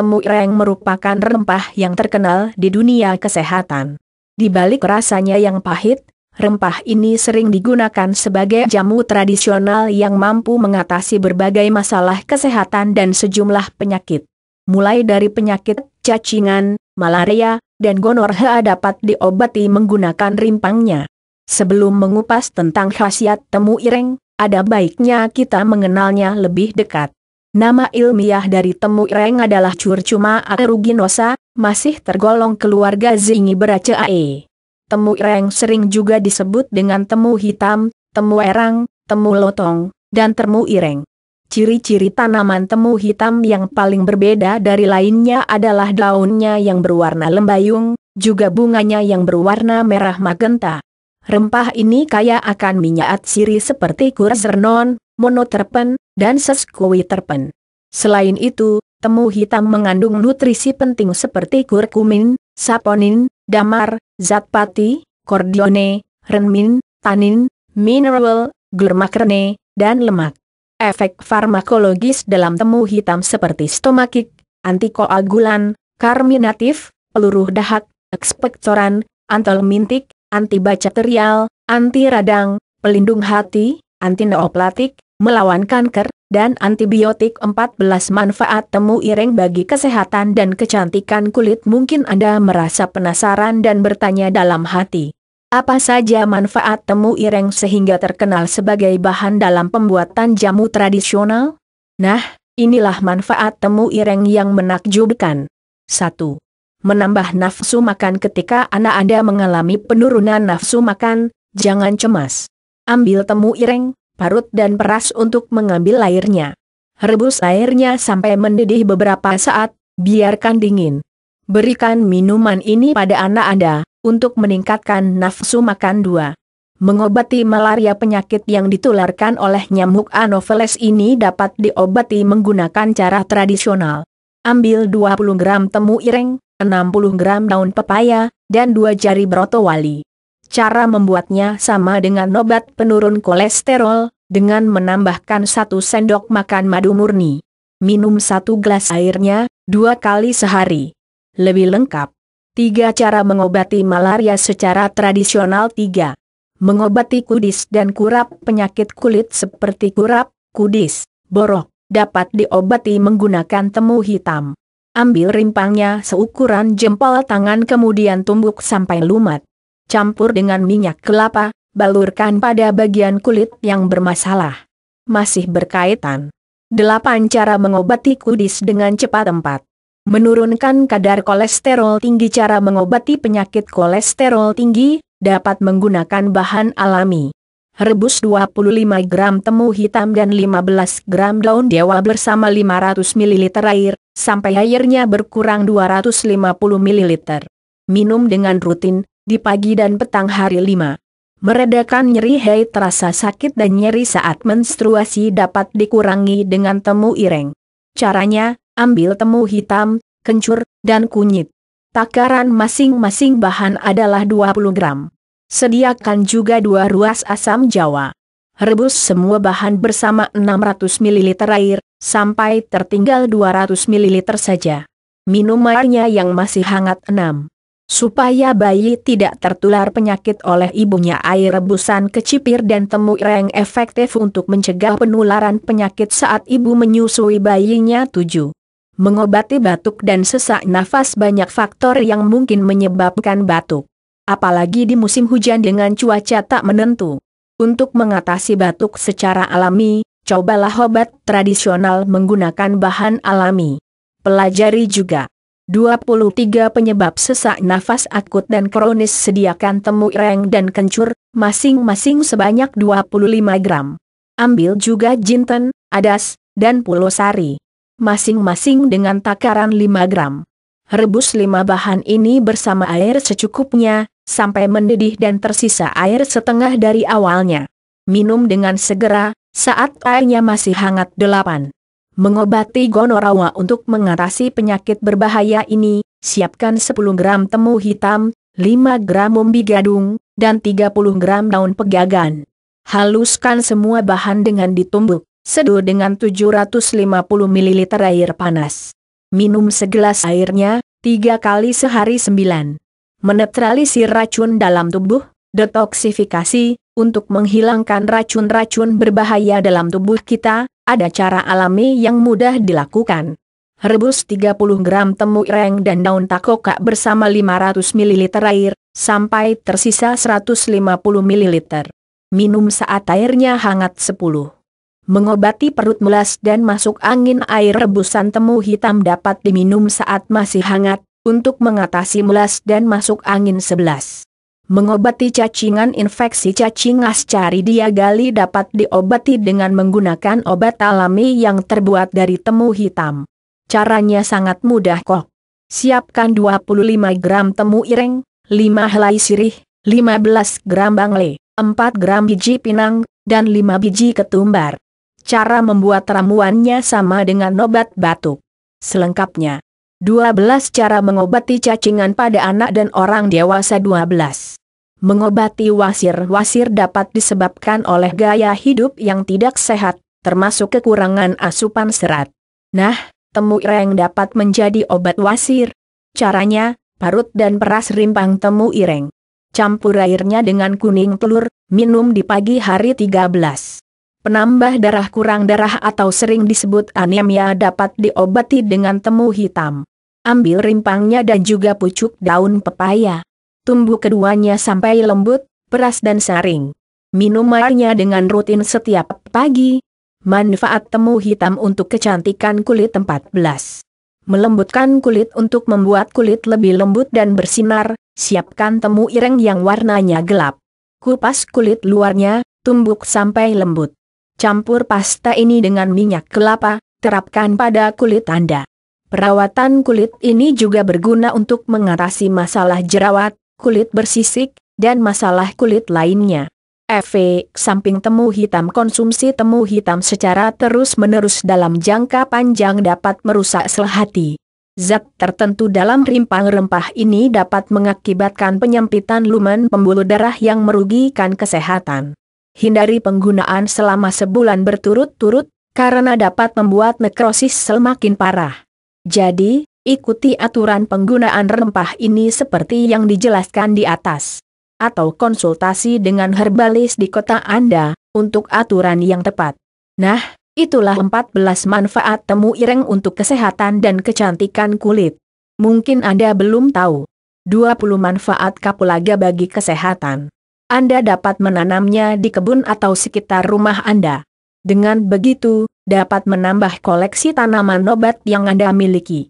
Temu ireng merupakan rempah yang terkenal di dunia kesehatan. Di balik rasanya yang pahit, rempah ini sering digunakan sebagai jamu tradisional yang mampu mengatasi berbagai masalah kesehatan dan sejumlah penyakit. Mulai dari penyakit cacingan, malaria, dan gonorrhea dapat diobati menggunakan rimpangnya. Sebelum mengupas tentang khasiat temu ireng, ada baiknya kita mengenalnya lebih dekat. Nama ilmiah dari temu Ireng adalah Curcuma aeruginosa, masih tergolong keluarga Zingiberaceae. Temu Ireng sering juga disebut dengan temu hitam, temu erang, temu lotong, dan temu Ireng. Ciri-ciri tanaman temu hitam yang paling berbeda dari lainnya adalah daunnya yang berwarna lembayung, juga bunganya yang berwarna merah magenta. Rempah ini kaya akan minyak atsiri seperti kurzernon, monoterpen, dan sesquiterpen. Selain itu, temu hitam mengandung nutrisi penting seperti kurkumin, saponin, damar, zat pati, kordione, renmin, tanin, mineral, glermakrene, dan lemak. Efek farmakologis dalam temu hitam seperti stomakik, antikoagulan, karminatif, peluruh dahak, ekspektoran, antolmintik, antibakterial, anti radang, pelindung hati, antineoplatik, melawan kanker, dan antibiotik 14 manfaat temu ireng bagi kesehatan dan kecantikan kulit mungkin Anda merasa penasaran dan bertanya dalam hati. Apa saja manfaat temu ireng sehingga terkenal sebagai bahan dalam pembuatan jamu tradisional? Nah, inilah manfaat temu ireng yang menakjubkan. 1. Menambah nafsu makan ketika anak Anda mengalami penurunan nafsu makan, jangan cemas. Ambil temu ireng, parut dan peras untuk mengambil airnya. Rebus airnya sampai mendidih beberapa saat, biarkan dingin. Berikan minuman ini pada anak Anda, untuk meningkatkan nafsu makan dua. Mengobati malaria penyakit yang ditularkan oleh nyamuk Anopheles ini dapat diobati menggunakan cara tradisional. Ambil 20 gram temu ireng, 60 gram daun pepaya, dan dua jari broto wali cara membuatnya sama dengan obat penurun kolesterol, dengan menambahkan satu sendok makan madu murni. Minum satu gelas airnya, dua kali sehari. Lebih lengkap. Tiga cara mengobati malaria secara tradisional tiga. Mengobati kudis dan kurap penyakit kulit seperti kurap, kudis, borok, dapat diobati menggunakan temu hitam. Ambil rimpangnya seukuran jempol tangan kemudian tumbuk sampai lumat campur dengan minyak kelapa, balurkan pada bagian kulit yang bermasalah. Masih berkaitan. 8. Cara mengobati kudis dengan cepat 4. Menurunkan kadar kolesterol tinggi Cara mengobati penyakit kolesterol tinggi, dapat menggunakan bahan alami. Rebus 25 gram temu hitam dan 15 gram daun dewa bersama 500 ml air, sampai airnya berkurang 250 ml. Minum dengan rutin, di pagi dan petang hari lima. Meredakan nyeri hei terasa sakit dan nyeri saat menstruasi dapat dikurangi dengan temu ireng. Caranya, ambil temu hitam, kencur, dan kunyit. Takaran masing-masing bahan adalah 20 gram. Sediakan juga dua ruas asam jawa. Rebus semua bahan bersama 600 ml air, sampai tertinggal 200 ml saja. Minum airnya yang masih hangat 6 supaya bayi tidak tertular penyakit oleh ibunya air rebusan kecipir dan temu reng efektif untuk mencegah penularan penyakit saat ibu menyusui bayinya 7. Mengobati batuk dan sesak nafas banyak faktor yang mungkin menyebabkan batuk. Apalagi di musim hujan dengan cuaca tak menentu. Untuk mengatasi batuk secara alami, cobalah obat tradisional menggunakan bahan alami. Pelajari juga 23 penyebab sesak nafas akut dan kronis sediakan temu ireng dan kencur, masing-masing sebanyak 25 gram. Ambil juga jinten, adas, dan pulosari. Masing-masing dengan takaran 5 gram. Rebus 5 bahan ini bersama air secukupnya, sampai mendidih dan tersisa air setengah dari awalnya. Minum dengan segera, saat airnya masih hangat 8 mengobati gonorawa untuk mengatasi penyakit berbahaya ini, siapkan 10 gram temu hitam, 5 gram umbi gadung, dan 30 gram daun pegagan. Haluskan semua bahan dengan ditumbuk, seduh dengan 750 ml air panas. Minum segelas airnya, 3 kali sehari 9. Menetralisir racun dalam tubuh, detoksifikasi, untuk menghilangkan racun-racun berbahaya dalam tubuh kita, ada cara alami yang mudah dilakukan. Rebus 30 gram temu ireng dan daun takokak bersama 500 ml air, sampai tersisa 150 ml. Minum saat airnya hangat 10. Mengobati perut mulas dan masuk angin air rebusan temu hitam dapat diminum saat masih hangat, untuk mengatasi mulas dan masuk angin 11. Mengobati cacingan infeksi cacing ascari dia gali dapat diobati dengan menggunakan obat alami yang terbuat dari temu hitam. Caranya sangat mudah kok. Siapkan 25 gram temu ireng, 5 helai sirih, 15 gram bangle, 4 gram biji pinang, dan 5 biji ketumbar. Cara membuat ramuannya sama dengan obat batuk. Selengkapnya. 12 cara mengobati cacingan pada anak dan orang dewasa 12. Mengobati wasir-wasir dapat disebabkan oleh gaya hidup yang tidak sehat, termasuk kekurangan asupan serat. Nah, temu ireng dapat menjadi obat wasir. Caranya, parut dan peras rimpang temu ireng. Campur airnya dengan kuning telur, minum di pagi hari 13. Penambah darah kurang darah atau sering disebut anemia dapat diobati dengan temu hitam. Ambil rimpangnya dan juga pucuk daun pepaya. Tumbuh keduanya sampai lembut, peras dan saring. Minum airnya dengan rutin setiap pagi. Manfaat temu hitam untuk kecantikan kulit 14. Melembutkan kulit untuk membuat kulit lebih lembut dan bersinar, siapkan temu ireng yang warnanya gelap. Kupas kulit luarnya, tumbuk sampai lembut. Campur pasta ini dengan minyak kelapa, terapkan pada kulit Anda. Perawatan kulit ini juga berguna untuk mengatasi masalah jerawat, kulit bersisik, dan masalah kulit lainnya. Efek samping temu hitam Konsumsi temu hitam secara terus-menerus dalam jangka panjang dapat merusak sel hati. Zat tertentu dalam rimpang-rempah ini dapat mengakibatkan penyempitan lumen pembuluh darah yang merugikan kesehatan. Hindari penggunaan selama sebulan berturut-turut, karena dapat membuat nekrosis sel makin parah. Jadi, ikuti aturan penggunaan rempah ini seperti yang dijelaskan di atas. Atau konsultasi dengan herbalis di kota Anda, untuk aturan yang tepat. Nah, itulah 14 manfaat temu ireng untuk kesehatan dan kecantikan kulit. Mungkin Anda belum tahu. 20 manfaat kapulaga bagi kesehatan. Anda dapat menanamnya di kebun atau sekitar rumah Anda. Dengan begitu, dapat menambah koleksi tanaman obat yang Anda miliki.